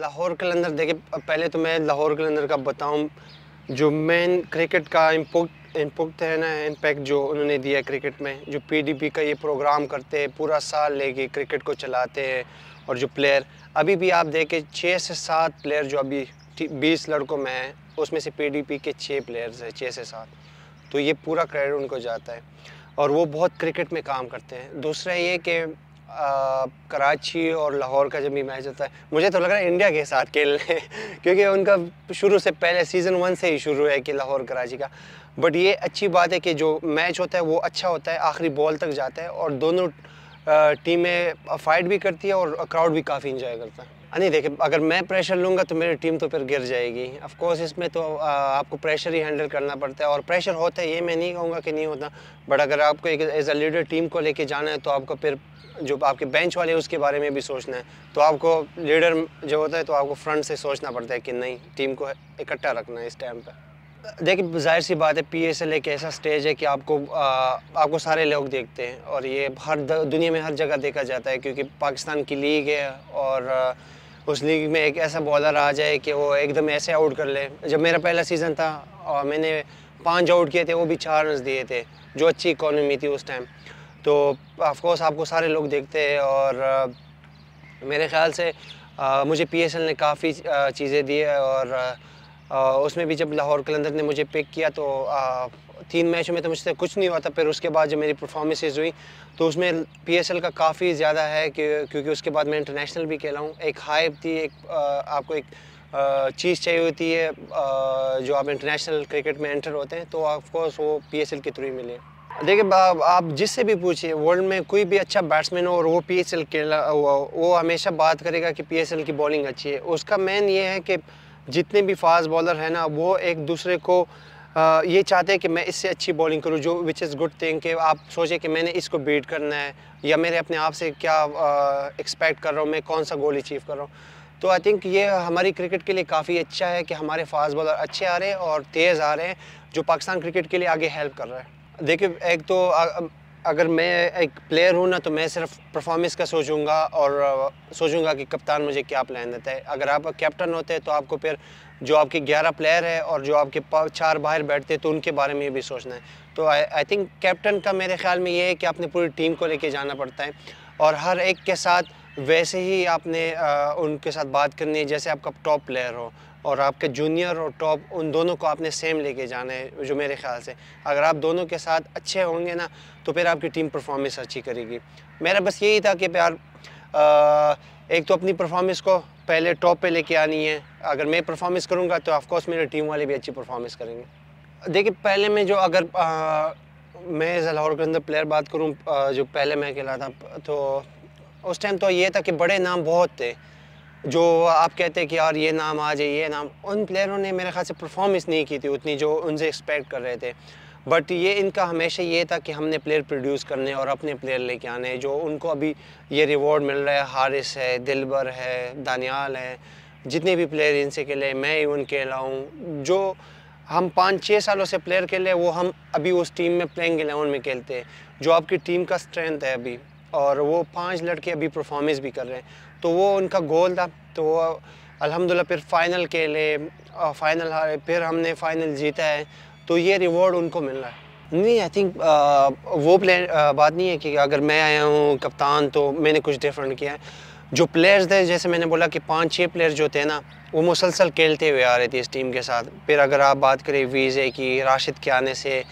लाहौर कलंदर देखिए पहले तो मैं लाहौर कलंदर का बताऊँ जो मेन क्रिकेट का इम्पोक्ट इम्पोक्ट है ना इम्पैक्ट जो उन्होंने दिया है क्रिकेट में जो पीडीपी का ये प्रोग्राम करते हैं पूरा साल लेके क्रिकेट को चलाते हैं और जो प्लेयर अभी भी आप देखें छः से सात प्लेयर जो अभी बीस लड़कों में हैं उसमें से पी के छः प्लेयर्स हैं छः से सात तो ये पूरा क्रेडिट उनको जाता है और वो बहुत क्रिकेट में काम करते हैं दूसरा ये कि कराची और लाहौर का जब भी मैच होता है मुझे तो लग रहा है इंडिया के साथ खेल रहे हैं क्योंकि उनका शुरू से पहले सीज़न वन से ही शुरू है कि लाहौर कराची का बट ये अच्छी बात है कि जो मैच होता है वो अच्छा होता है आखिरी बॉल तक जाता है और दोनों टीमें फाइट भी करती है और क्राउड भी काफ़ी इंजॉय करता है नहीं देखे अगर मैं प्रेशर लूँगा तो मेरी टीम तो फिर गिर जाएगी ऑफ कोर्स इसमें तो आपको प्रेशर ही हैंडल करना पड़ता है और प्रेशर होता है ये मैं नहीं कहूँगा कि नहीं होता बट अगर आपको एक एज अ लीडर टीम को लेके जाना है तो आपको फिर जो आपके बेंच वाले हैं उसके बारे में भी सोचना है तो आपको लीडर जो होता है तो आपको फ्रंट से सोचना पड़ता है कि नहीं टीम को इकट्ठा रखना है इस टाइम पर देखिए जाहिर सी बात है पी एस एल एक ऐसा स्टेज है कि आपको आ, आपको सारे लोग देखते हैं और ये हर दुनिया में हर जगह देखा जाता है क्योंकि पाकिस्तान की लीग है और उस लीग में एक ऐसा बॉलर आ जाए कि वो एकदम ऐसे आउट कर ले जब मेरा पहला सीज़न था और मैंने पांच आउट किए थे वो भी चार रन दिए थे जो अच्छी इकॉनमी थी उस टाइम तो ऑफकोर्स आपको सारे लोग देखते हैं और मेरे ख्याल से आ, मुझे पी ने काफ़ी चीज़ें दी है और आ, उसमें भी जब लाहौर कलंदर ने मुझे पिक किया तो आ, तीन मैचों में तो मुझसे कुछ नहीं हुआ था फिर उसके बाद जब मेरी परफॉर्मेंसेज हुई तो उसमें पी का काफ़ी ज़्यादा है कि, क्योंकि उसके बाद मैं इंटरनेशनल भी खेला हूँ एक हाइप थी एक आ, आपको एक चीज़ चाहिए होती है जो आप इंटरनेशनल क्रिकेट में एंटर होते हैं तो ऑफकोर्स वो पी के थ्रू ही मिले देखिए आप जिससे भी पूछिए वर्ल्ड में कोई भी अच्छा बैट्समैन हो और वो पी एस एल खेला वो हमेशा बात करेगा कि पी एस एल की बॉलिंग अच्छी है उसका मेन ये है कि जितने भी फास्ट बॉलर हैं ना वो एक दूसरे को ये चाहते हैं कि मैं इससे अच्छी बॉलिंग करूं जो विच इज़ गुड थिंग कि आप सोचें कि मैंने इसको बीट करना है या मेरे अपने आप से क्या एक्सपेक्ट कर रहा हूँ मैं कौन सा गोल अचीव कर रहा हूँ तो आई थिंक ये हमारी क्रिकेट के लिए काफ़ी अच्छा है कि हमारे फास्ट बॉलर अच्छे आ रहे हैं और तेज़ आ रहे हैं जो पाकिस्तान क्रिकेट के लिए आगे हेल्प कर रहा है देखिए एक तो अगर मैं एक प्लेयर हूँ ना तो मैं सिर्फ परफॉर्मेंस का सोचूंगा और सोचूंगा कि कप्तान मुझे क्या प्लान देता है अगर आप कैप्टन होते हैं तो आपको फिर जो आपके ग्यारह प्लेयर है और जो आपके चार बाहर बैठते हैं तो उनके बारे में भी सोचना है तो आई थिंक कैप्टन का मेरे ख्याल में ये है कि आपने पूरी टीम को लेके जाना पड़ता है और हर एक के साथ वैसे ही आपने आ, उनके साथ बात करनी है जैसे आपका टॉप प्लेयर हो और आपके जूनियर और टॉप उन दोनों को आपने सेम लेके जाना है जो मेरे ख्याल से अगर आप दोनों के साथ अच्छे होंगे ना तो फिर आपकी टीम परफॉर्मेंस अच्छी करेगी मेरा बस यही था कि प्यार आ, एक तो अपनी परफॉर्मेंस को पहले टॉप पे लेके आनी है अगर मैं परफॉर्मेंस करूँगा तो ऑफकोर्स मेरे टीम वाले भी अच्छी परफॉर्मेंस करेंगे देखिए पहले मैं जो अगर आ, मैं लाहौर के अंदर प्लेयर बात करूँ जो पहले मैं खेला था तो उस टाइम तो ये था कि बड़े नाम बहुत थे जो आप कहते कि यार ये नाम आ जाए ये नाम उन प्लेयरों ने मेरे ख्याल से परफॉर्मेंस नहीं की थी उतनी जो उनसे एक्सपेक्ट कर रहे थे बट ये इनका हमेशा ये था कि हमने प्लेयर प्रोड्यूस करने और अपने प्लेयर लेके आने जो उनको अभी ये रिवॉर्ड मिल रहा है हारिस है दिलबर है दानियाल है जितने भी प्लेयर इनसे खेले मैं ही खेला हूँ जो हम पाँच छः सालों से प्लेयर खेले वो हम अभी उस टीम में प्लेइंग एलेवन में खेलते हैं जो आपकी टीम का स्ट्रेंथ है अभी और वो पांच लड़के अभी परफॉर्मेंस भी कर रहे हैं तो वो उनका गोल था तो वो अलहमदिल्ला फिर फाइनल के लिए फाइनल हारे फिर हमने फाइनल जीता है तो ये रिवॉर्ड उनको मिल रहा है नहीं आई थिंक वो प्लेयर बात नहीं है कि अगर मैं आया हूँ कप्तान तो मैंने कुछ डिफरेंट किया है जो प्लेयर्स थे जैसे मैंने बोला कि पाँच छः प्लेयर्स जो थे ना वो मुसलसल खेलते हुए आ रहे थे इस टीम के साथ फिर अगर आप बात करें वीज़े की राशिद के आने से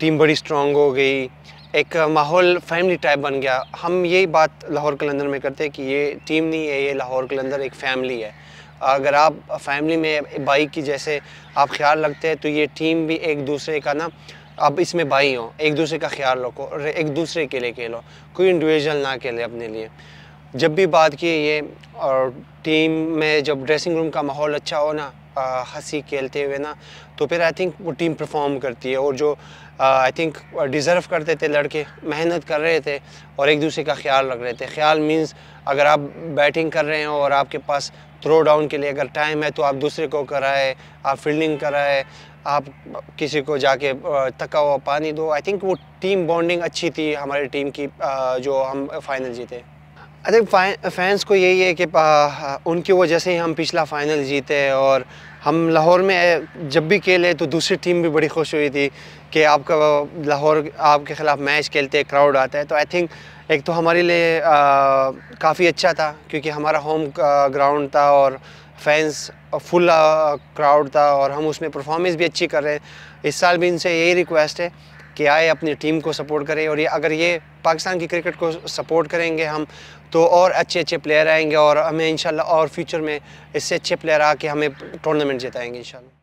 टीम बड़ी स्ट्रॉन्ग हो गई एक माहौल फैमिली टाइप बन गया हम यही बात लाहौर कलंदर में करते हैं कि ये टीम नहीं है ये लाहौर कलंदर एक फैमिली है अगर आप फैमिली में भाई की जैसे आप ख्याल रखते हैं तो ये टीम भी एक दूसरे का ना आप इसमें भाई हो एक दूसरे का ख्याल रखो और एक दूसरे के लिए खेलो कोई इंडिविजुअल ना खेले अपने लिए जब भी बात की ये और टीम में जब ड्रेसिंग रूम का माहौल अच्छा हो ना हंसी खेलते हुए ना तो फिर आई थिंक वो टीम परफॉर्म करती है और जो आई थिंक डिज़र्व करते थे लड़के मेहनत कर रहे थे और एक दूसरे का ख्याल रख रहे थे ख्याल मींस अगर आप बैटिंग कर रहे हो और आपके पास थ्रो डाउन के लिए अगर टाइम है तो आप दूसरे को कराए आप फील्डिंग कराए आप किसी को जाके थका हुआ पानी दो आई थिंक वो टीम बॉन्डिंग अच्छी थी हमारी टीम की जो हम फाइनल जीते आई थिंक फैंस को यही है कि उनकी वजह से ही हम पिछला फाइनल जीते और हम लाहौर में जब भी खेले तो दूसरी टीम भी बड़ी खुश हुई थी कि आपका लाहौर आपके ख़िलाफ़ मैच खेलते क्राउड आता है तो आई थिंक एक तो हमारे लिए काफ़ी अच्छा था क्योंकि हमारा होम ग्राउंड था और फैंस फुल क्राउड था और हम उसमें परफॉर्मेंस भी अच्छी कर रहे हैं इस साल भी इनसे यही रिक्वेस्ट है कि आए अपनी टीम को सपोर्ट करें और ये अगर ये पाकिस्तान की क्रिकेट को सपोर्ट करेंगे हम तो और अच्छे अच्छे प्लेयर आएंगे और हमें इंशाल्लाह और फ्यूचर में इससे अच्छे प्लेयर आके हमें टूर्नामेंट जिताएंगे इंशाल्लाह